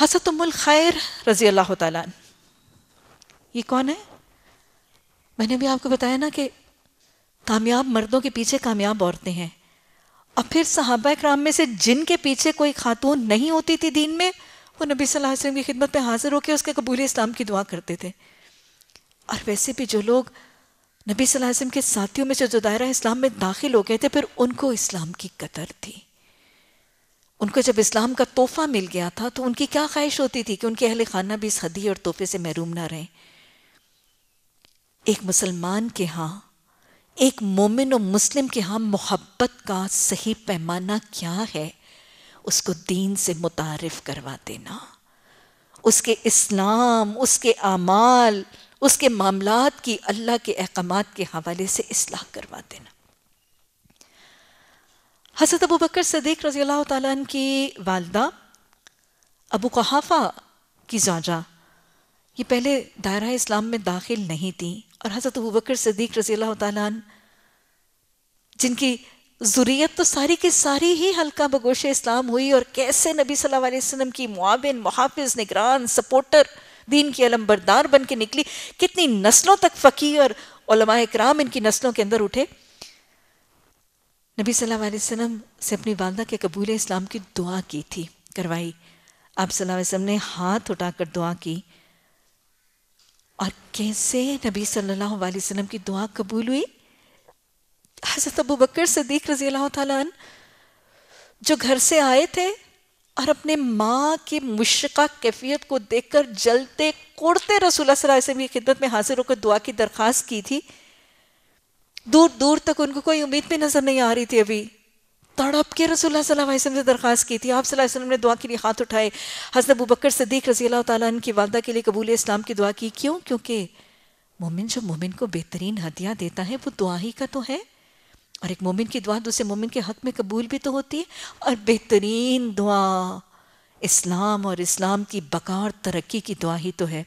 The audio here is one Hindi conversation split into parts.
हसतुल खैर रज़ी अल्लाह तालन ये कौन है मैंने भी आपको बताया ना कि कामयाब मर्दों के पीछे कामयाब औरतें हैं और फिर सहाबा कराम में से जिनके पीछे कोई खातून नहीं होती थी दीन में वो नबी सल्लल्लाहु अलैहि वसल्लम की खिदमत में हाजिर होकर उसके कबूल इस्लाम की दुआ करते थे और वैसे भी जो लोग नबी सल्लल्लाहु अलैहि वसल्लम के साथियों में से जो दायरा इस्लाम में दाखिल हो गए थे फिर उनको इस्लाम की कदर थी उनको जब इस्लाम का तोहफा मिल गया था तो उनकी क्या ख्वाहिश होती थी कि उनके अहल खाना भी इस हदी और तोहफे से महरूम ना रहें एक मुसलमान के यहाँ एक मोमिन और मुस्लिम के यहाँ मोहब्बत का सही पैमाना क्या है उसको दीन से मुतारफ़ करवा देना उसके इस्लाम उसके आमाल उसके मामलात की अल्लाह के अहकाम के हवाले से असलाह करवा देना हसरत अबू बकर सदीक रजी अल्लाह तन की वालदा अबू कहाफ़ा की जाजा ये पहले दायरा इस्लाम में दाखिल नहीं थी और हज़रत अबू बकर सदीक रजी अल्लाह तन जिनकी ज़ुरीत तो सारी की सारी ही हल्का बगोश इस्लाम हुई और कैसे नबी सल्लल्लाहु अलैहि वसल्लम की मुआबिन मुहाफ़ निगरान सपोर्टर दीन की अलमबरदार बन के निकली कितनी नस्लों तक फ़कीर और कराम इनकी नस्लों के अंदर उठे नबी सल्लल्लाहु अलैहि वसल्लम से अपनी वालदा के कबूल इस्लाम की दुआ की थी करवाई आप सल्लल्लाहु अलैहि वसल्लम ने हाथ उठाकर दुआ की और कैसे नबी सल्लल्लाहु अलैहि वसल्लम की दुआ कबूल हुई हज़रत अबू बकर सदीक रजी अल्लाह तन जो घर से आए थे और अपने माँ की मुश्का कैफियत को देखकर जलते कोड़ते रसूल सल्लल्लाहु अलैहि वसल्लम की खिदमत में हाजिर होकर दुआ की दरख्वास्त की थी दूर दूर तक उनको कोई उम्मीद भी नजर नहीं आ रही थी अभी तड़प के रसोल्ला वसम से दरख्वास्त की थी आप सल्लम ने दुआ के लिए हाथ उठाए हजरत अबू बकर सदीक रजी अल्लाह तन की वालदा के लिए कबूल इस्लाम की दुआ की क्यों क्योंकि मोमिन जो मोमिन को बेहतरीन हदिया देता है वो दुआ ही का तो है और एक मोमिन की दुआ दूसरे मोमिन के हक में कबूल भी तो होती है और बेहतरीन दुआ इस्लाम और इस्लाम की बकार तरक्की की दुआ ही तो है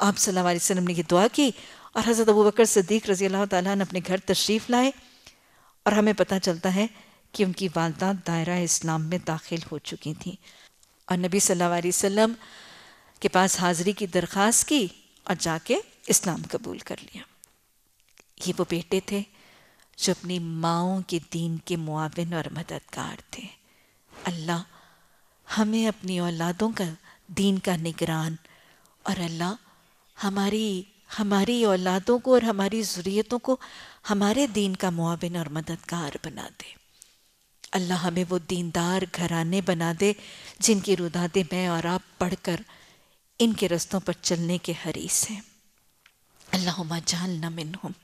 आप सल्लल्लाहु अलैहि वसल्लम ने यह दुआ की और हज़रत अबू बकर सदीक रज़ी अल्लाह ने अपने घर तशरीफ़ लाए और हमें पता चलता है कि उनकी वालदा दायरा इस्लाम में दाखिल हो चुकी थी और नबी सल्लल्लाहु अलैहि वसल्लम के पास हाज़िरी की दरख्वास्त की और जाके इस्लाम कबूल कर लिया ये वो बेटे थे जो अपनी माओं के दीन के मुआवन और मददगार थे अल्लाह हमें अपनी औलादों का दीन का निगरान और अल्लाह हमारी हमारी औलादों को और हमारी ज़रूरतों को हमारे दीन का मुआवन और मददगार बना दे अल्लाह हमें वो दीनदार घराने बना दे जिनकी रुदादे मैं और आप पढ़कर इनके रस्तों पर चलने के हरीस हैं अल्लाह जान न मिन